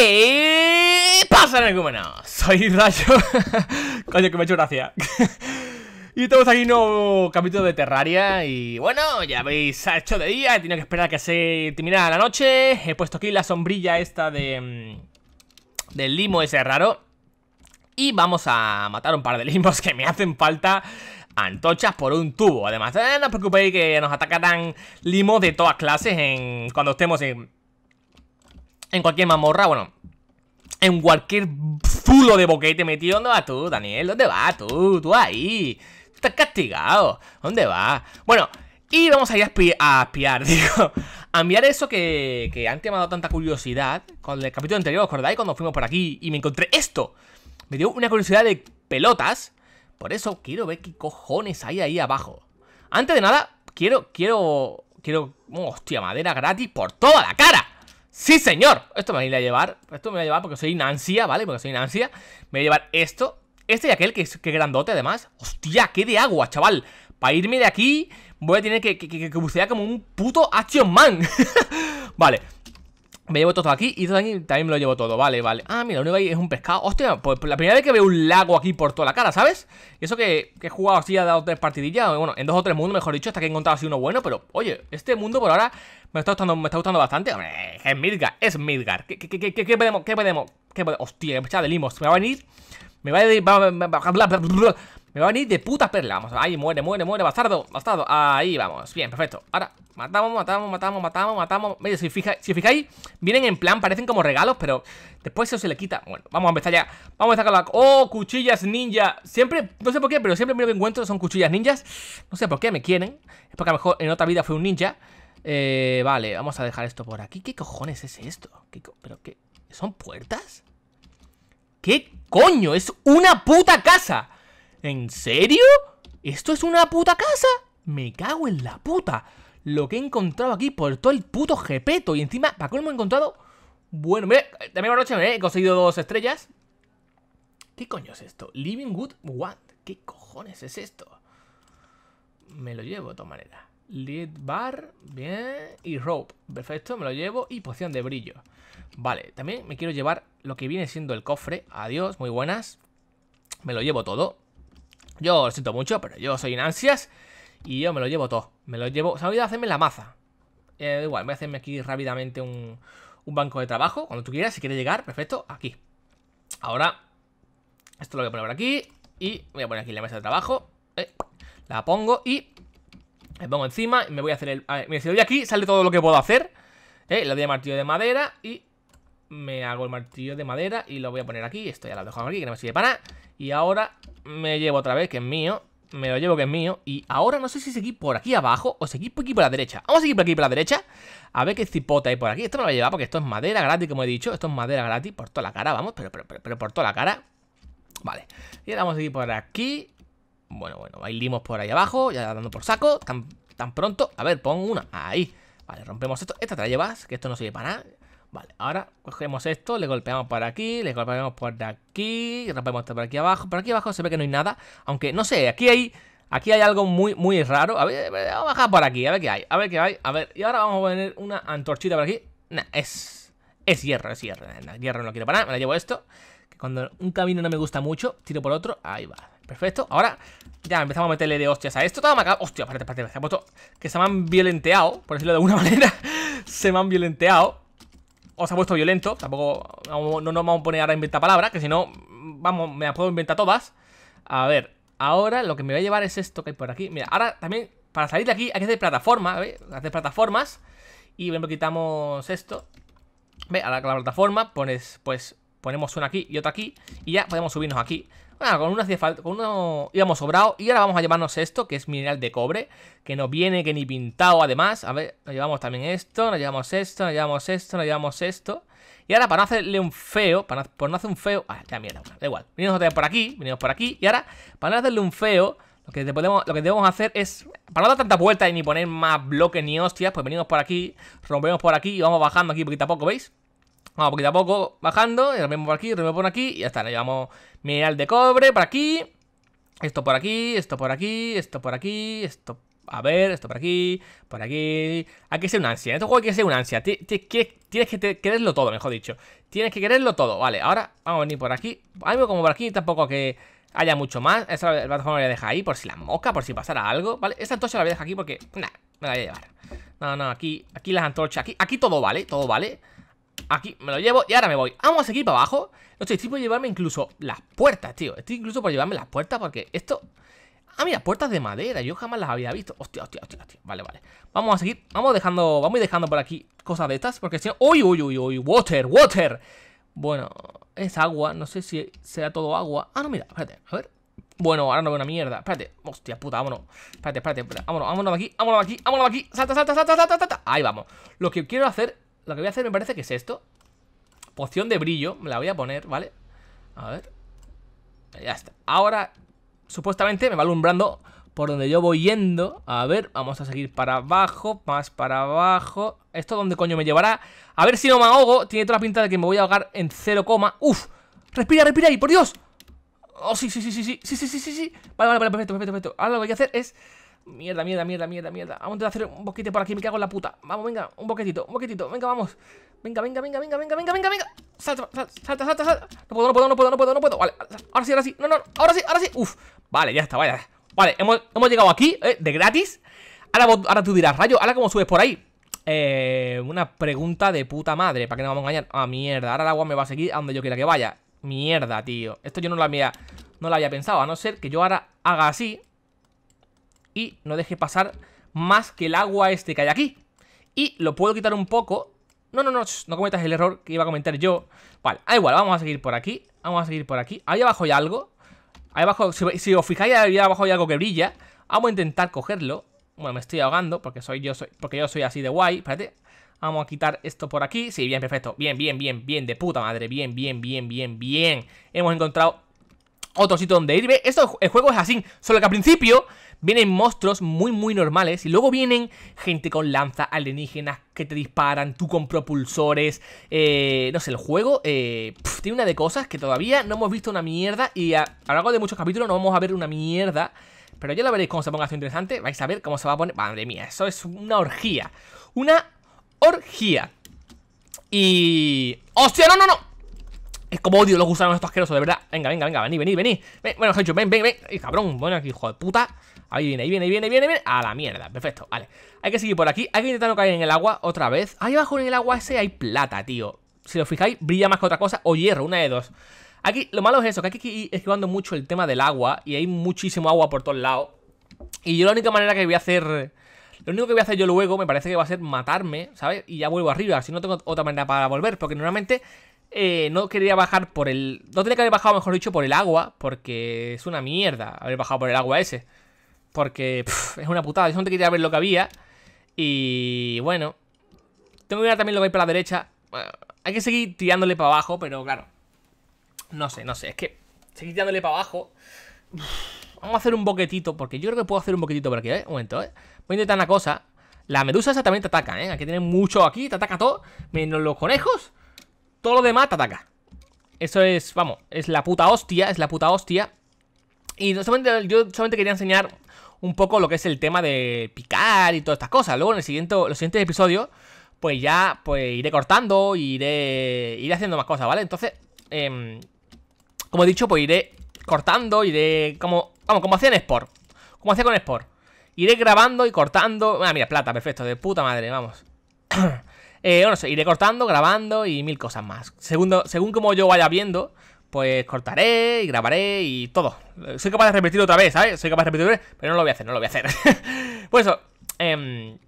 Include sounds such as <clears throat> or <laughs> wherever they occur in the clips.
¿Qué pasa, Soy Rayo. <laughs> Coño, que me ha hecho gracia. <laughs> y estamos aquí en un nuevo capítulo de Terraria. Y bueno, ya habéis ha hecho de día. He tenido que esperar a que se terminara la noche. He puesto aquí la sombrilla esta de. Mm, del limo ese raro. Y vamos a matar un par de limos que me hacen falta antochas por un tubo. Además, eh, no os preocupéis que nos atacarán limos de todas clases cuando estemos en en cualquier mamorra, bueno, en cualquier zulo de boquete metido. ¿Dónde vas tú, Daniel? ¿Dónde vas tú? Tú ahí. estás castigado. ¿Dónde vas? Bueno, y vamos a ir a, espiar, <laughs> digo. A enviar eso que, que antes me ha dado tanta curiosidad. Con el capítulo anterior, ¿os acordáis? Cuando fuimos por aquí y me encontré esto. Me dio una curiosidad de pelotas. Por eso quiero ver qué cojones hay ahí abajo. Antes de nada, quiero, quiero, quiero... Oh, hostia, madera gratis por toda la cara. ¡Sí, señor! Esto me voy a llevar, esto me voy a llevar porque soy Nancia, ¿vale? Porque soy Nansia Me voy a llevar esto, este y aquel, que es que grandote además ¡Hostia, qué de agua, chaval! Para irme de aquí voy a tener que, que, que, que como un puto Action Man <laughs> Vale, me llevo todo aquí y también me lo llevo todo, vale, vale Ah, mira, lo único ahí es un pescado Hostia, pues la primera vez que veo un lago aquí por toda la cara, ¿sabes? eso que, he jugado así, ha dado tres partidillas Bueno, en dos o tres mundos, mejor dicho, hasta que he encontrado así uno bueno Pero, oye, este mundo por ahora me está gustando, me está gustando bastante Hombre, es Midgar, es Midgar ¿Qué, qué, qué, qué, qué podemos, qué podemos, qué Hostia, echado de limos, me va a venir... Me va a... Me va a venir de puta perla Vamos, ahí muere, muere, muere, bastardo, bastardo Ahí vamos, bien, perfecto Ahora, matamos, matamos, matamos, matamos, matamos Mira, si, fija, si fijáis, vienen en plan, parecen como regalos Pero después eso se le quita Bueno, vamos a empezar ya Vamos a sacar con la... ¡Oh, cuchillas ninja! Siempre, no sé por qué, pero siempre me encuentro Son cuchillas ninjas No sé por qué me quieren Es porque a lo mejor en otra vida fue un ninja eh, vale, vamos a dejar esto por aquí ¿Qué cojones es esto? ¿Qué co ¿Pero pero qué son puertas? ¿Qué coño? ¡Es una puta casa! ¿En serio? ¿Esto es una puta casa? Me cago en la puta Lo que he encontrado aquí por todo el puto jepeto Y encima, ¿para me he encontrado? Bueno, mira, también noche he conseguido dos estrellas ¿Qué coño es esto? Living Wood, What? ¿Qué cojones es esto? Me lo llevo de todas maneras Lead bar, bien Y rope, perfecto, me lo llevo Y poción de brillo Vale, también me quiero llevar lo que viene siendo el cofre Adiós, muy buenas Me lo llevo todo yo lo siento mucho, pero yo soy en ansias y yo me lo llevo todo. Me lo llevo. Se me olvidó hacerme la maza. Eh, igual, voy a hacerme aquí rápidamente un, banco de trabajo. Cuando tú quieras, si quieres llegar, perfecto, aquí. Ahora, esto lo voy a poner por aquí. Y voy a poner aquí la mesa de trabajo. Eh, la pongo y me pongo encima. Y me voy a hacer el. A mira, si doy aquí, sale todo lo que puedo hacer. Eh, voy doy a martillo de madera y me hago el martillo de madera y lo voy a poner aquí. Esto ya lo dejo aquí, que no me sirve para nada. Y ahora me llevo otra vez, que es mío. Me lo llevo, que es mío. Y ahora no sé si seguir por aquí abajo o seguir por aquí por la derecha. Vamos a seguir por aquí por la derecha. A ver qué cipote hay por aquí. Esto me lo voy a llevar porque esto es madera gratis, como he dicho. Esto es madera gratis por toda la cara, vamos. Pero, pero, por toda la cara. Vale. Y ahora vamos a seguir por aquí. Bueno, bueno, bailimos por ahí abajo. Ya dando por saco. Tan, tan pronto. A ver, pon una. Ahí. Vale, rompemos esto. Esta te la llevas, que esto no sirve para nada. Vale, ahora cogemos esto, le golpeamos por aquí, le golpeamos por aquí, rompemos esto por aquí abajo. Por aquí abajo se ve que no hay nada, aunque no sé, aquí hay... Aquí hay algo muy, muy raro. A ver, vamos a bajar por aquí, a ver qué hay, a ver qué hay. A ver, y ahora vamos a poner una antorchita por aquí. Nah, es... Es hierro, es hierro. hierro no quiero parar me la llevo esto. Que cuando un camino no me gusta mucho, tiro por otro. Ahí va, perfecto. Ahora ya empezamos a meterle de hostias a esto. Todo me acaba... Hostia, espérate, espérate, se ha puesto... Que se me han violenteado, por decirlo de alguna <laughs> manera. se me han violenteado os ha puesto violento. Tampoco no, nos vamos a poner ahora a inventar palabras, que si no, vamos, me las puedo inventar todas. A ver, ahora lo que me va a llevar es esto que hay por aquí. Mira, ahora también, para salir de aquí, hay que hacer plataforma, ver, Hacer plataformas. Y, por quitamos esto. ¿Ve? Ahora la plataforma pones, pues, ponemos una aquí y otra aquí. Y ya podemos subirnos aquí. Bueno, con uno hacía falta, uno íbamos sobrado. Y ahora vamos a llevarnos esto, que es mineral de cobre, que no viene que ni pintado además. A ver, nos llevamos también esto, nos llevamos esto, nos llevamos esto, nos llevamos esto. Y ahora, para no hacerle un feo, para por no hacer un feo... Ah, ya mierda, da igual. Venimos otra por aquí, venimos por aquí. Y ahora, para no hacerle un feo, lo que, lo que debemos hacer es, para no dar tanta vuelta y ni poner más bloques ni hostias, pues venimos por aquí, rompemos por aquí y vamos bajando aquí poquito a poco, ¿veis? Vamos poquito a poco bajando, y mismo por aquí, lo por aquí, y ya está, le llevamos mineral de cobre por aquí, esto por aquí, esto por aquí, esto por aquí, esto, a ver, esto por aquí, por aquí, hay que ser un ansia, en este juego hay que ser un ansia, tienes que, quererlo todo, mejor dicho, tienes que quererlo todo, vale, ahora vamos a venir por aquí, algo como por aquí, tampoco que haya mucho más, esta plataforma la voy a dejar ahí, por si la mosca, por si pasara algo, vale, esta antorcha la voy a dejar aquí porque, nada, me la voy a llevar, no, no, aquí, aquí las antorchas, aquí, aquí todo vale, todo vale, Aquí me lo llevo y ahora me voy Vamos a seguir para abajo No estoy, estoy por llevarme incluso las puertas, tío Estoy incluso por llevarme las puertas porque esto... Ah, mira, puertas de madera Yo jamás las había visto Hostia, hostia, hostia, hostia. Vale, vale Vamos a seguir Vamos dejando... Vamos a ir dejando por aquí cosas de estas Porque si no... ¡Uy, uy, uy, uy! ¡Water, water! Bueno, es agua No sé si será todo agua Ah, no, mira, espérate A ver bueno, ahora no veo una mierda. Espérate, hostia puta, vámonos. Espérate, espérate, espérate. Vámonos, vámonos de aquí, vámonos de aquí, vámonos de aquí. Salta, salta, salta, salta, salta. Ahí vamos. Lo que quiero hacer lo que voy a hacer me parece que es esto. Poción de brillo, me la voy a poner, ¿vale? A ver. Ya está. Ahora, supuestamente, me va alumbrando por donde yo voy yendo. A ver, vamos a seguir para abajo, más para abajo. ¿Esto dónde coño me llevará? A ver si no me ahogo. Tiene toda la pinta de que me voy a ahogar en 0, ¡Uf! ¡Respira, respira ahí, por Dios! Oh, sí, sí, sí, sí, sí, sí, sí, sí, sí, Vale, vale, vale, perfecto, perfecto, perfecto. Ahora lo que voy a hacer es Mierda, mierda, mierda, mierda, mierda. Vamos a hacer un boquete por aquí, me cago en la puta. Vamos, venga, un boquetito, un boquetito. Venga, vamos. Venga, venga, venga, venga, venga, venga, venga, Salta, salta, salta, salta. No puedo, no puedo, no puedo, no puedo, no puedo. Vale, ahora sí, ahora sí. No, no, ahora sí, ahora sí. Uf, vale, ya está, vaya. Vale, hemos, hemos llegado aquí, eh, de gratis. Ahora, ahora tú dirás, rayo, ahora cómo subes por ahí. Eh, una pregunta de puta madre, ¿para qué nos vamos a engañar? Ah, mierda, ahora el agua me va a seguir a donde yo quiera que vaya. Mierda, tío. Esto yo no lo había, no lo había pensado, a no ser que yo ahora haga así y no deje pasar más que el agua este que hay aquí. Y lo puedo quitar un poco. No, no, no, no cometas el error que iba a comentar yo. Vale, da ah, igual, vamos a seguir por aquí. Vamos a seguir por aquí. Ahí abajo hay algo. Ahí abajo, si, os fijáis, ahí abajo hay algo que brilla. Vamos a intentar cogerlo. Bueno, me estoy ahogando porque soy yo soy, porque yo soy así de guay. Espérate. Vamos a quitar esto por aquí. Sí, bien, perfecto. Bien, bien, bien, bien. De puta madre. Bien, bien, bien, bien, bien. Hemos encontrado otro sitio donde ir. Esto, el juego es así. Solo que al principio vienen monstruos muy muy normales y luego vienen gente con lanzas alienígenas que te disparan, tú con propulsores, eh, no sé, el juego eh, tiene una de cosas que todavía no hemos visto una mierda y a, lo largo de muchos capítulos no vamos a ver una mierda. Pero ya lo veréis cómo se ponga esto interesante. Vais a ver cómo se va a poner. Madre mía, eso es una orgía. Una orgía. Y... ¡Hostia, no, no, no! Es como odio los gusanos estos asquerosos, de verdad. Venga, venga, venga, vení, vení, vení. Ven, bueno, ven, ven, ven. cabrón, bueno, hijo de puta. Ahí viene, ahí viene, ahí viene, viene, A la mierda, perfecto, vale. Hay que seguir por aquí. Hay que intentar no caer en el agua otra vez. Ahí abajo en el agua ese hay plata, tío. Si lo fijáis, brilla más que otra cosa. O hierro, una de dos. Aquí, lo malo es eso, que hay que ir esquivando mucho el tema del agua. Y hay muchísimo agua por todos lados. Y yo la única manera que voy a hacer... Lo único que voy a hacer yo luego me parece que va a ser matarme, ¿sabes? Y ya vuelvo arriba, si no tengo otra manera para volver. Porque normalmente eh, no quería bajar por el... No tenía que haber bajado, mejor dicho, por el agua, porque es una mierda haber bajado por el agua ese. Porque es una putada. Yo solamente quería ver lo que había. Y bueno. Tengo que mirar también lo que hay para la derecha. hay que seguir tirándole para abajo, pero claro. No sé, no sé. Es que seguir tirándole para abajo. vamos a hacer un boquetito. Porque yo creo que puedo hacer un boquetito por aquí, ¿eh? Un momento, ¿eh? Voy a intentar una cosa. La medusa esa también te ataca, ¿eh? Aquí tienen mucho aquí. Te ataca todo. Menos los conejos. Todo lo demás te ataca. Eso es, vamos, es la puta hostia, es la puta hostia. Y solamente, yo solamente quería enseñar un poco lo que es el tema de picar y todas estas cosas. Luego en el siguiente, los siguientes episodios, pues ya pues iré cortando, iré, iré haciendo más cosas, ¿vale? Entonces, em, como he dicho, pues iré cortando, iré como, vamos, como hacía en Sport. Como hacía con Sport. Iré grabando y cortando. Ah, mira, plata, perfecto, de puta madre, vamos. <clears throat> Eh, bueno, iré cortando, grabando y mil cosas más. Segundo, según como yo vaya viendo, pues cortaré y grabaré y todo. Soy capaz de repetir otra vez, ¿sabes? Soy capaz de vez, pero no lo voy a hacer, no lo voy a hacer. <laughs> pues eso, eh, em,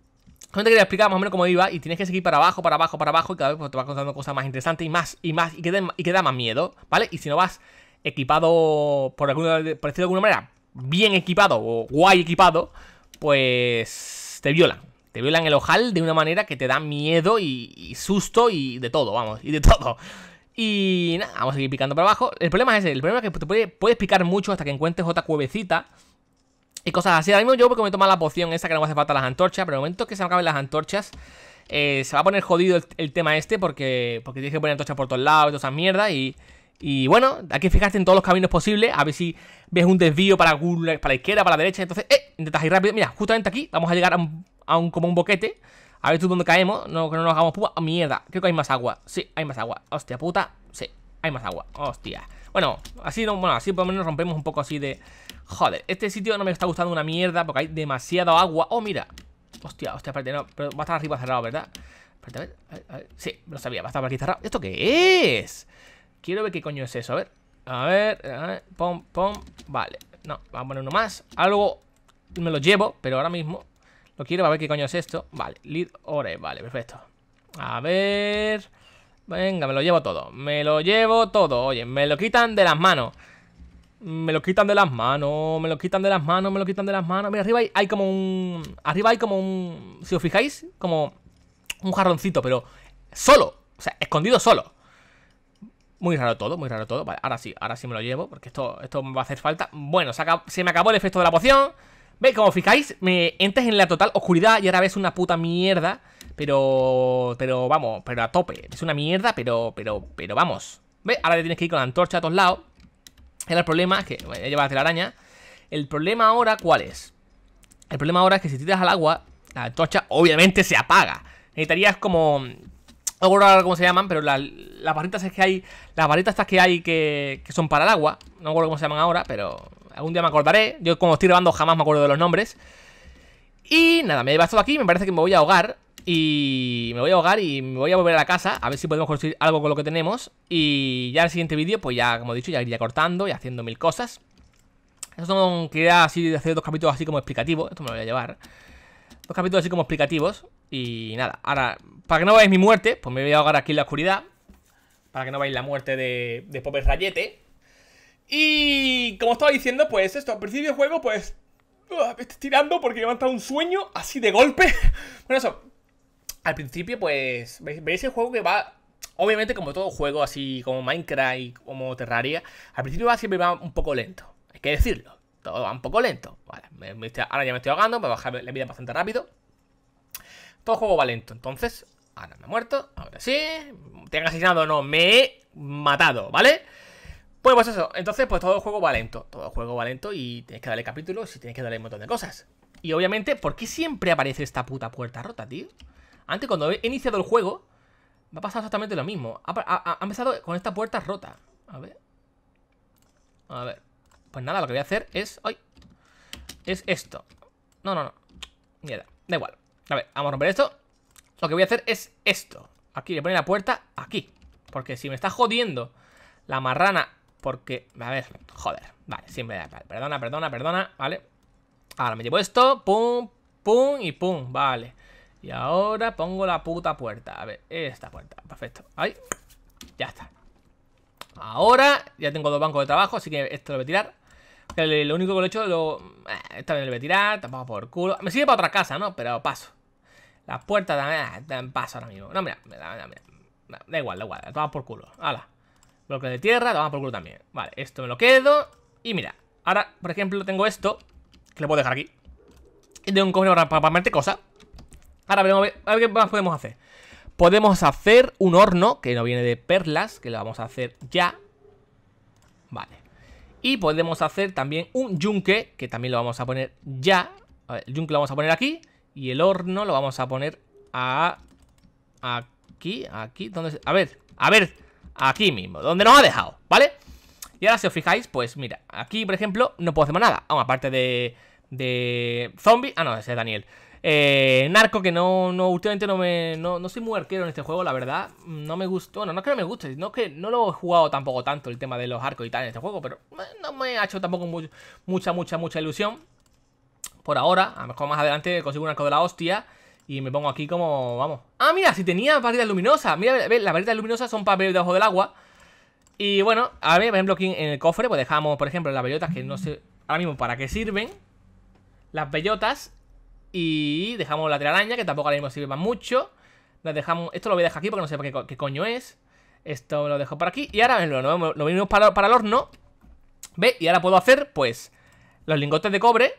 te quería explicar más o menos cómo iba y tienes que seguir para abajo, para abajo, para abajo y cada vez pues, te va contando cosas más interesantes y más, y más, y que, da más miedo, ¿vale? Y si no vas equipado, por, alguna, decirlo de alguna manera, bien equipado o guay equipado, pues te violan. Te violan el ojal de una manera que te da miedo y, y susto y de todo, vamos, y de todo. Y nada, vamos a seguir picando para abajo. El problema es ese, el problema es que te puedes picar mucho hasta que encuentres otra cuevecita. Y cosas así. Ahora mismo yo porque me toma la poción esa que no me hace falta las antorchas. Pero en el momento que se me acaben las antorchas, eh, se va a poner jodido el, tema este. Porque, porque tienes que poner antorchas por todos lados y todas esas mierdas. Y, y bueno, hay que fijarte en todos los caminos posibles. A ver si ves un desvío para, para la izquierda, para la derecha. Entonces, eh, intentas ir rápido. Mira, justamente aquí vamos a llegar a a un como un boquete. A ver tú dónde caemos. No, que no nos hagamos pupa. Oh, mierda, creo que hay más agua. Sí, hay más agua. Hostia puta. Sí, hay más agua. Hostia. Bueno, así no, bueno, así por lo menos rompemos un poco así de. Joder, este sitio no me está gustando una mierda porque hay demasiado agua. Oh, mira. Hostia, hostia, aparte no, pero va a estar arriba cerrado, ¿verdad? Espérate, a ver, a ver, Sí, lo sabía, va a estar aquí cerrado. ¿Esto qué es? Quiero ver qué coño es eso, a ver. A ver, a ver, pom, pom. Vale, no, vamos a poner uno más. Algo me lo llevo, pero ahora mismo lo quiero, a ver qué coño es esto. Vale, lead ore, vale, perfecto. A ver... Venga, me lo llevo todo. Me lo llevo todo. Oye, me lo quitan de las manos. Me lo quitan de las manos, me lo quitan de las manos, me lo quitan de las manos. Mira, arriba hay, como un... Arriba hay como un... Si os fijáis, como un jarroncito, pero solo. O sea, escondido solo. Muy raro todo, muy raro todo. Vale, ahora sí, ahora sí me lo llevo, porque esto, esto me va a hacer falta. Bueno, se me acabó el efecto de la poción. Ve, como fijáis, me entras en la total oscuridad y ahora ves una puta mierda. Pero, pero vamos, pero a tope. Es una mierda, pero, pero, pero vamos. Ve, ahora te tienes que ir con la antorcha a todos lados. Era el problema, que voy ya la araña. El problema ahora, ¿cuál es? El problema ahora es que si tiras al agua, la antorcha obviamente se apaga. Necesitarías como no recuerdo cómo se llaman, pero las, las barritas es que hay. Las barritas estas que hay que, que, son para el agua. No acuerdo cómo se llaman ahora, pero. Algún día me acordaré. Yo como estoy grabando jamás me acuerdo de los nombres. Y nada, me he todo aquí. Me parece que me voy a ahogar. Y me voy a ahogar y me voy a volver a la casa A ver si podemos construir algo con lo que tenemos Y ya en el siguiente vídeo, pues ya, como he dicho, ya iría cortando y haciendo mil cosas Eso son, quería así hacer dos capítulos así como explicativos Esto me lo voy a llevar Dos capítulos así como explicativos Y nada, ahora, para que no veáis mi muerte Pues me voy a ahogar aquí en la oscuridad Para que no veáis la muerte de, de Popper Rayete y como estaba diciendo, pues esto, al principio del juego, pues... me estoy tirando porque me un sueño así de golpe. <laughs> bueno, eso. Al principio, pues... ¿Veis, el juego que va obviamente como todo juego así como Minecraft como Terraria, al principio va siempre va un poco lento, hay que decirlo, todo va un poco lento. Vale, ahora ya me estoy ahogando, me bajar la vida bastante rápido. Todo juego va lento, entonces, ahora me he muerto, ahora sí, te han asesinado o no, me he matado, ¿vale? Pues, pues eso, entonces pues todo el juego va lento, todo el juego va lento y tienes que darle capítulos y tienes que darle un montón de cosas. Y obviamente, ¿por qué siempre aparece esta puta puerta rota, tío? Antes cuando he iniciado el juego, me ha pasado exactamente lo mismo. Ha, empezado con esta puerta rota. A ver. A ver. Pues nada, lo que voy a hacer es... ¡Ay! Es esto. No, no, no. Mierda. Da igual. A ver, vamos a romper esto. Lo que voy a hacer es esto. Aquí, le pone la puerta aquí. Porque si me está jodiendo la marrana porque, a ver, joder, vale, siempre Perdona, perdona, perdona, vale. Ahora me llevo esto, pum, pum y pum, vale. Y ahora pongo la puta puerta. A ver, esta puerta, perfecto. Ahí, ya está. Ahora ya tengo dos bancos de trabajo, así que esto lo voy a tirar. Lo único que lo he hecho, lo... Eh, esto vez lo voy a tirar, tampoco por culo. Me sirve para otra casa, ¿no? Pero paso. La puerta también, paso ahora mismo. No, mira, mira, mira, Da igual, da igual, toma por culo. Hala. Bloque de tierra, lo vamos por culo también Vale, esto me lo quedo Y mira, ahora, por ejemplo, tengo esto Que lo puedo dejar aquí Y tengo un cofre para, para, cosa Ahora a ver, qué más podemos hacer Podemos hacer un horno Que no viene de perlas, que lo vamos a hacer ya Vale Y podemos hacer también un yunque Que también lo vamos a poner ya a el yunque lo vamos a poner aquí Y el horno lo vamos a poner a... Aquí, aquí, A ver, a ver Aquí mismo, donde nos ha dejado, ¿vale? Y ahora si os fijáis, pues mira, aquí por ejemplo no podemos hacer más nada, aparte de, de zombie, ah no, ese es Daniel. Eh, narco que no, no últimamente no me no, soy muy arquero en este juego, la verdad, no me gusta, bueno, no es que no me guste, no que no lo he jugado tampoco tanto el tema de los arcos y tal en este juego, pero eh, no me ha hecho tampoco mucha, mucha, mucha ilusión. Por ahora, a lo mejor más adelante consigo un arco de la hostia y me pongo aquí como, vamos Ah, mira, si tenía varitas luminosas Mira, ve, las varitas luminosas son para ver debajo del agua Y bueno, a ver, por ejemplo, aquí en el cofre Pues dejamos, por ejemplo, las bellotas que no sé Ahora mismo para qué sirven Las bellotas Y dejamos la telaraña, que tampoco ahora mismo sirve mucho Las dejamos, esto lo voy a dejar aquí Porque no sé qué, coño es Esto lo dejo por aquí, y ahora lo, lo venimos para, para el horno ¿Ve? Y ahora puedo hacer, pues Los lingotes de cobre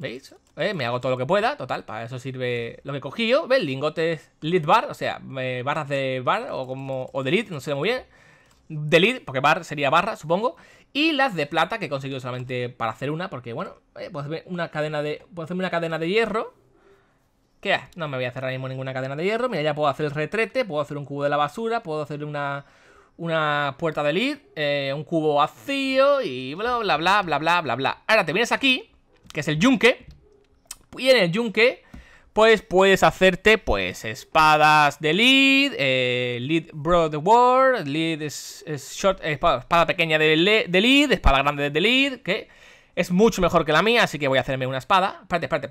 ¿Veis? Eh, me hago todo lo que pueda, total, para eso sirve lo que he cogido, ¿ves? Lingotes lead bar, o sea, barras de bar o como o de lead, no sé muy bien. De lead, porque bar sería barra, supongo. Y las de plata, que he conseguido solamente para hacer una, porque bueno, eh, puedo, hacerme una cadena de, puedo hacerme una cadena de hierro. ¿Qué? No me voy a hacer ahora mismo ninguna cadena de hierro. Mira, ya puedo hacer el retrete, puedo hacer un cubo de la basura, puedo hacer una, una puerta de lead, eh, un cubo vacío y bla, bla, bla, bla, bla, bla, bla. Ahora te vienes aquí que es el yunque. Y en el yunque, pues puedes hacerte, pues, espadas de lead, eh, lead broad war lead es, es short, eh, espada, pequeña de, lead, espada grande de lead, que es mucho mejor que la mía, así que voy a hacerme una espada. Espérate, espérate,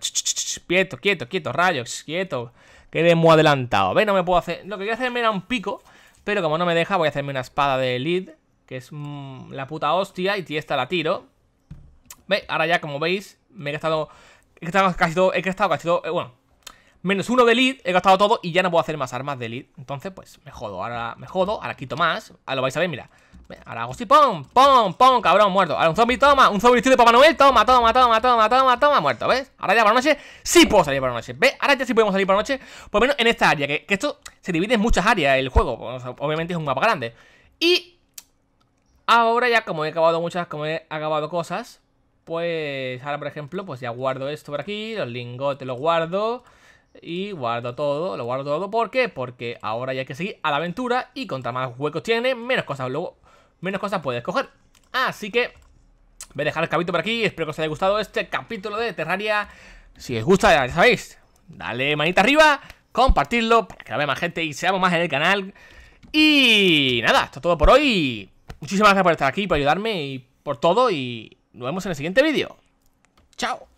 quieto, quieto, quieto, rayos, quieto, quedé muy adelantado. Ve, No me puedo hacer, lo que quería hacerme era un pico, pero como no me deja, voy a hacerme una espada de lead, que es mm, la puta hostia, y esta la tiro. ¿Ve? Ahora ya, como veis, me he gastado. He gastado casi todo. He gastado casi todo. Eh, bueno. Menos uno de lead, he gastado todo y ya no puedo hacer más armas de lead. Entonces, pues, me jodo. Ahora me jodo, ahora quito más. Ahora lo vais a ver, mira. Ahora hago así, pum, pum, pum, cabrón, muerto. Ahora un zombie, toma, un zombie vestido de Papá Noel, toma, toma, toma, toma, toma, toma, muerto, ¿ves? Ahora ya para la noche sí puedo salir para la noche, ¿ves? Ahora ya sí podemos salir para la noche, por lo menos en esta área, que, esto se divide en muchas áreas el juego. obviamente es un mapa grande. Y ahora ya como he acabado muchas, como he acabado cosas, pues ahora, por ejemplo, pues ya guardo esto por aquí, los lingotes los guardo y guardo todo, lo guardo todo. ¿Por qué? Porque ahora ya hay que seguir a la aventura y contra más huecos tiene, menos cosas luego, menos cosas puedes coger. Así que voy a dejar el capítulo por aquí, espero que os haya gustado este capítulo de Terraria. Si os gusta, ya sabéis, dale manita arriba, compartirlo para que la vea más gente y seamos más en el canal. Y nada, esto es todo por hoy. Muchísimas gracias por estar aquí, por ayudarme y por todo y nos vemos en el siguiente vídeo. ¡Chao!